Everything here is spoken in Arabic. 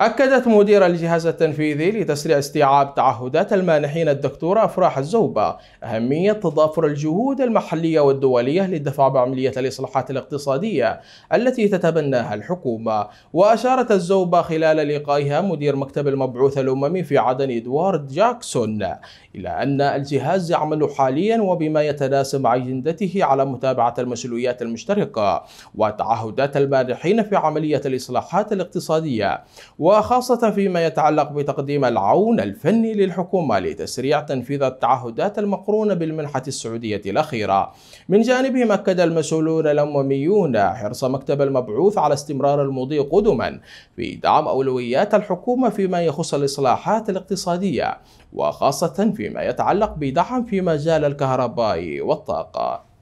أكدت مدير الجهاز التنفيذي لتسريع استيعاب تعهدات المانحين الدكتورة أفراح الزوبة أهمية تضافر الجهود المحلية والدولية للدفع بعملية الإصلاحات الاقتصادية التي تتبناها الحكومة وأشارت الزوبة خلال لقائها مدير مكتب المبعوث الأممي في عدن إدوارد جاكسون إلى أن الجهاز يعمل حاليا وبما يتناسب مع أجندته على متابعة المسؤوليات المشتركة وتعهدات المانحين في عملية الإصلاحات الاقتصادية وخاصة فيما يتعلق بتقديم العون الفني للحكومة لتسريع تنفيذ التعهدات المقرونة بالمنحة السعودية الأخيرة من جانبهم أكد المسؤولون الأمميون حرص مكتب المبعوث على استمرار المضي قدما في دعم أولويات الحكومة فيما يخص الإصلاحات الاقتصادية وخاصة فيما يتعلق بدعم في مجال الكهرباء والطاقة